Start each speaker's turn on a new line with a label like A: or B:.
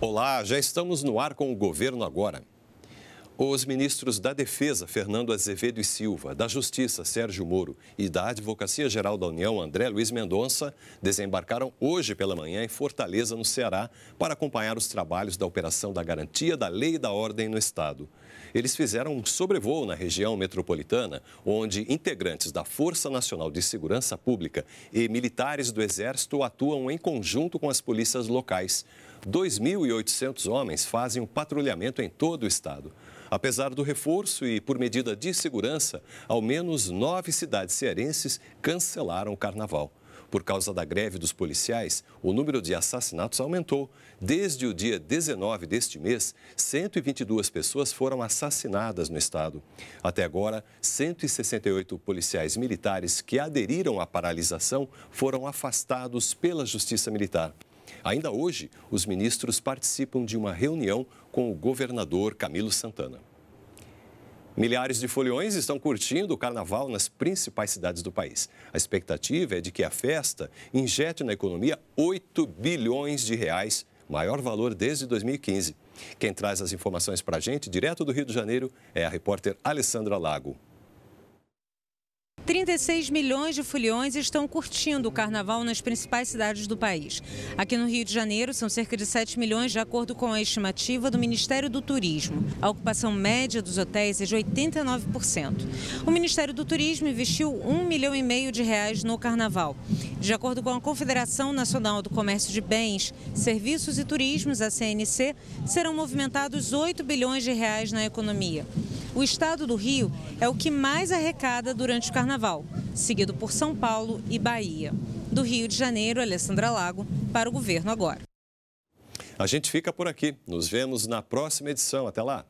A: Olá, já estamos no ar com o governo agora. Os ministros da Defesa, Fernando Azevedo e Silva, da Justiça, Sérgio Moro, e da Advocacia Geral da União, André Luiz Mendonça, desembarcaram hoje pela manhã em Fortaleza, no Ceará, para acompanhar os trabalhos da operação da garantia da lei e da ordem no Estado. Eles fizeram um sobrevoo na região metropolitana, onde integrantes da Força Nacional de Segurança Pública e militares do Exército atuam em conjunto com as polícias locais. 2.800 homens fazem o um patrulhamento em todo o estado. Apesar do reforço e por medida de segurança, ao menos nove cidades cearenses cancelaram o carnaval. Por causa da greve dos policiais, o número de assassinatos aumentou. Desde o dia 19 deste mês, 122 pessoas foram assassinadas no estado. Até agora, 168 policiais militares que aderiram à paralisação foram afastados pela Justiça Militar. Ainda hoje, os ministros participam de uma reunião com o governador Camilo Santana. Milhares de foliões estão curtindo o carnaval nas principais cidades do país. A expectativa é de que a festa injete na economia 8 bilhões de reais, maior valor desde 2015. Quem traz as informações para a gente, direto do Rio de Janeiro, é a repórter Alessandra Lago.
B: 36 milhões de foliões estão curtindo o carnaval nas principais cidades do país. Aqui no Rio de Janeiro, são cerca de 7 milhões, de acordo com a estimativa do Ministério do Turismo. A ocupação média dos hotéis é de 89%. O Ministério do Turismo investiu 1 milhão e meio de reais no carnaval. De acordo com a Confederação Nacional do Comércio de Bens, Serviços e Turismos, a CNC, serão movimentados 8 bilhões de reais na economia. O estado do Rio é o que mais arrecada durante o carnaval, seguido por São Paulo e Bahia. Do Rio de Janeiro, Alessandra Lago, para o governo agora.
A: A gente fica por aqui. Nos vemos na próxima edição. Até lá.